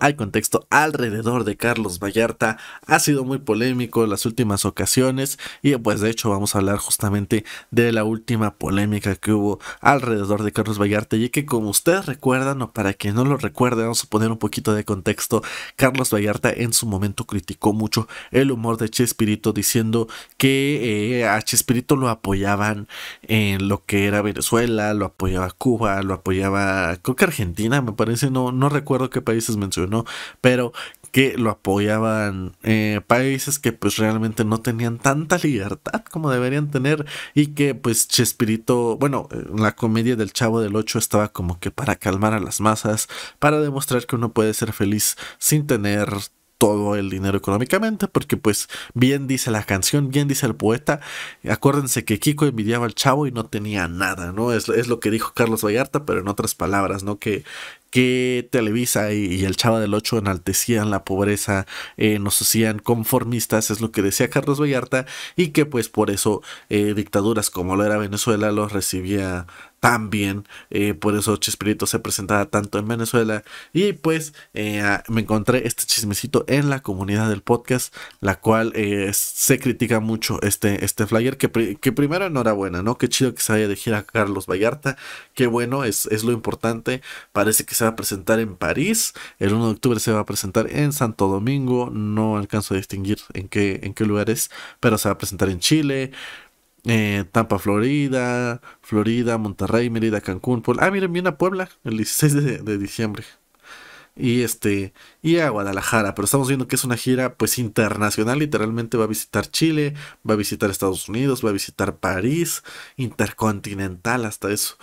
al contexto alrededor de Carlos Vallarta ha sido muy polémico las últimas ocasiones y pues de hecho vamos a hablar justamente de la última polémica que hubo alrededor de Carlos Vallarta y que como ustedes recuerdan o para que no lo recuerde vamos a poner un poquito de contexto Carlos Vallarta en su momento criticó mucho el humor de Chespirito diciendo que eh, a Chespirito lo apoyaban en lo que era Venezuela, lo apoyaba Cuba, lo apoyaba creo Argentina me parece, no, no recuerdo qué países mencionó pero que lo apoyaban eh, países que pues realmente no tenían tanta libertad como deberían tener y que pues Chespirito, bueno, eh, la comedia del Chavo del Ocho estaba como que para calmar a las masas, para demostrar que uno puede ser feliz sin tener todo el dinero económicamente, porque pues bien dice la canción, bien dice el poeta, acuérdense que Kiko envidiaba al chavo y no tenía nada, ¿no? Es, es lo que dijo Carlos Vallarta, pero en otras palabras, ¿no? Que, que Televisa y, el Chava del Ocho enaltecían la pobreza, eh, nos hacían conformistas, es lo que decía Carlos Vallarta, y que pues por eso eh, dictaduras como lo era Venezuela los recibía también. Eh, por eso Chespirito se presentaba tanto en Venezuela. Y pues eh, ah, me encontré este chismecito en la comunidad del podcast, la cual eh, se critica mucho este, este flyer. Que, que, primero enhorabuena, ¿no? Qué chido que se vaya de gira a Carlos Vallarta. Qué bueno, es, es lo importante. Parece que se va a presentar en París. El 1 de octubre se va a presentar en Santo Domingo. No alcanzo a distinguir en qué, en qué lugares, pero se va a presentar en Chile. Eh, Tampa, Florida, Florida, Monterrey, Mérida, Cancún, Ah, miren, viene a Puebla el 16 de diciembre y este y a Guadalajara, pero estamos viendo que es una gira pues internacional, literalmente va a visitar Chile, va a visitar Estados Unidos, va a visitar París, intercontinental hasta eso.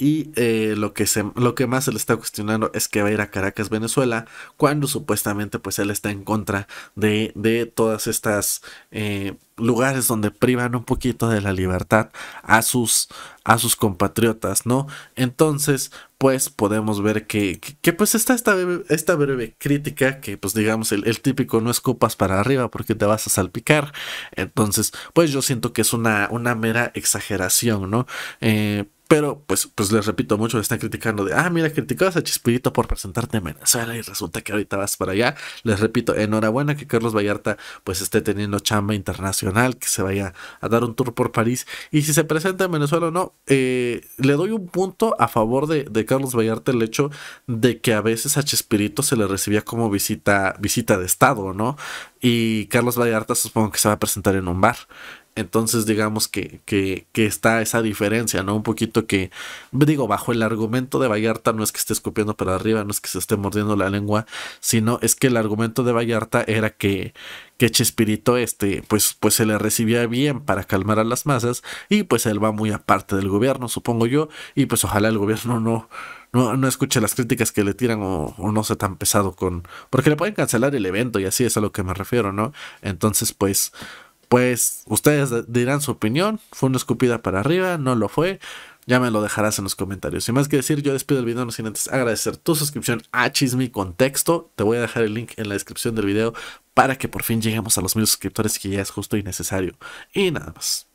Y eh, lo, que se, lo que más se le está cuestionando es que va a ir a Caracas, Venezuela, cuando supuestamente pues él está en contra de, de todas estas eh, lugares donde privan un poquito de la libertad a sus, a sus compatriotas, ¿no? Entonces, pues podemos ver que, pues está esta, esta breve, crítica que pues digamos el, típico no escupas para arriba porque te vas a salpicar. Entonces, pues yo siento que es una, una mera exageración, ¿no? Eh, pero, pues, pues les repito, muchos están criticando de, ah, mira, criticabas a Chispirito por presentarte en Venezuela y resulta que ahorita vas para allá. Les repito, enhorabuena que Carlos Vallarta pues esté teniendo chamba internacional, que se vaya a dar un tour por París. Y si se presenta en Venezuela o no, eh, le doy un punto a favor de, de, Carlos Vallarta el hecho de que a veces a Chispirito se le recibía como visita, visita de Estado, ¿no? Y Carlos Vallarta supongo que se va a presentar en un bar. Entonces digamos que, que, que, está esa diferencia, ¿no? Un poquito que, digo, bajo el argumento de Vallarta no es que esté escupiendo para arriba, no es que se esté mordiendo la lengua, sino es que el argumento de Vallarta era que, que Chespirito, este, pues, pues se le recibía bien para calmar a las masas y pues él va muy aparte del gobierno, supongo yo, y pues ojalá el gobierno no, no, no escuche las críticas que le tiran o, no se tan pesado con... Porque le pueden cancelar el evento y así es a lo que me refiero, ¿no? Entonces, pues, pues ustedes dirán su opinión. Fue una escupida para arriba, no lo fue. Ya me lo dejarás en los comentarios. Sin más que decir, yo despido el video no sin antes agradecer tu suscripción a Chisme y Contexto. Te voy a dejar el link en la descripción del video para que por fin lleguemos a los mil suscriptores que ya es justo y necesario. Y nada más.